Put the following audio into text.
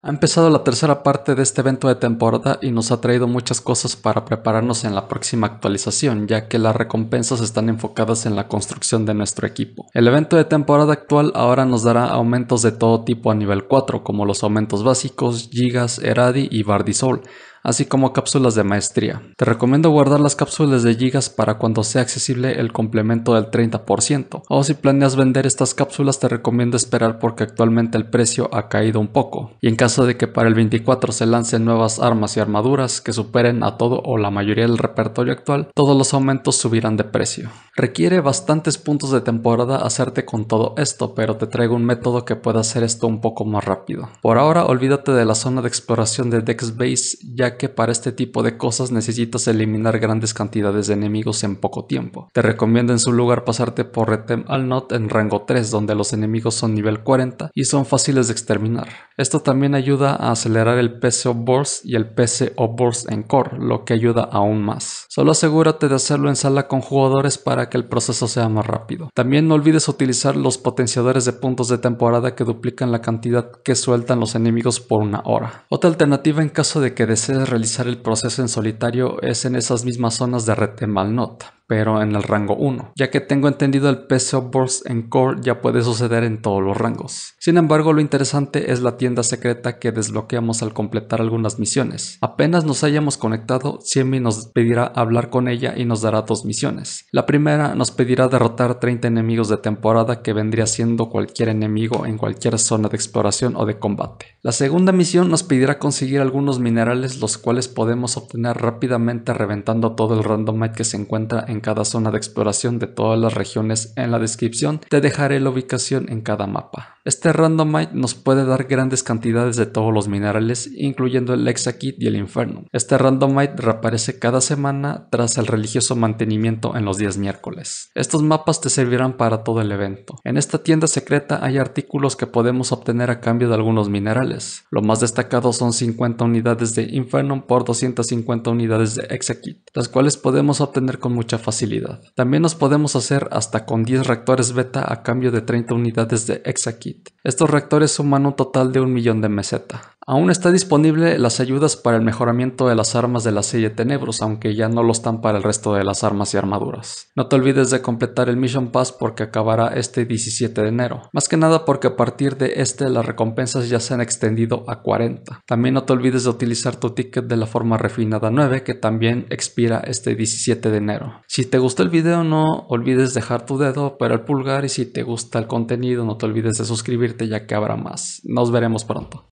Ha empezado la tercera parte de este evento de temporada y nos ha traído muchas cosas para prepararnos en la próxima actualización, ya que las recompensas están enfocadas en la construcción de nuestro equipo. El evento de temporada actual ahora nos dará aumentos de todo tipo a nivel 4, como los aumentos básicos, Gigas, Eradi y Bardisol, así como cápsulas de maestría. Te recomiendo guardar las cápsulas de gigas para cuando sea accesible el complemento del 30%, o si planeas vender estas cápsulas te recomiendo esperar porque actualmente el precio ha caído un poco, y en caso de que para el 24 se lancen nuevas armas y armaduras que superen a todo o la mayoría del repertorio actual, todos los aumentos subirán de precio. Requiere bastantes puntos de temporada hacerte con todo esto, pero te traigo un método que pueda hacer esto un poco más rápido. Por ahora olvídate de la zona de exploración de Dex Base ya que para este tipo de cosas necesitas eliminar grandes cantidades de enemigos en poco tiempo. Te recomiendo en su lugar pasarte por Retem Al en rango 3 donde los enemigos son nivel 40 y son fáciles de exterminar. Esto también ayuda a acelerar el PC Burst y el PC Burst en Core, lo que ayuda aún más. Solo asegúrate de hacerlo en sala con jugadores para que el proceso sea más rápido. También no olvides utilizar los potenciadores de puntos de temporada que duplican la cantidad que sueltan los enemigos por una hora. Otra alternativa en caso de que desees realizar el proceso en solitario es en esas mismas zonas de nota pero en el rango 1, ya que tengo entendido el PC Burst en Core ya puede suceder en todos los rangos. Sin embargo, lo interesante es la tienda secreta que desbloqueamos al completar algunas misiones. Apenas nos hayamos conectado, Siemi nos pedirá hablar con ella y nos dará dos misiones. La primera nos pedirá derrotar 30 enemigos de temporada que vendría siendo cualquier enemigo en cualquier zona de exploración o de combate. La segunda misión nos pedirá conseguir algunos minerales los cuales podemos obtener rápidamente reventando todo el randomite que se encuentra en cada zona de exploración de todas las regiones en la descripción, te dejaré la ubicación en cada mapa. Este randomite nos puede dar grandes cantidades de todos los minerales, incluyendo el Exakit y el Inferno. Este randomite reaparece cada semana tras el religioso mantenimiento en los días miércoles. Estos mapas te servirán para todo el evento. En esta tienda secreta hay artículos que podemos obtener a cambio de algunos minerales. Lo más destacado son 50 unidades de Inferno por 250 unidades de Exakit, las cuales podemos obtener con mucha facilidad facilidad. También nos podemos hacer hasta con 10 reactores beta a cambio de 30 unidades de Exakit. Estos reactores suman un total de un millón de meseta. Aún está disponible las ayudas para el mejoramiento de las armas de la serie Tenebros, aunque ya no lo están para el resto de las armas y armaduras. No te olvides de completar el Mission Pass porque acabará este 17 de enero. Más que nada porque a partir de este las recompensas ya se han extendido a 40. También no te olvides de utilizar tu ticket de la forma refinada 9 que también expira este 17 de enero. Si te gustó el video no olvides dejar tu dedo para el pulgar y si te gusta el contenido no te olvides de suscribirte ya que habrá más. Nos veremos pronto.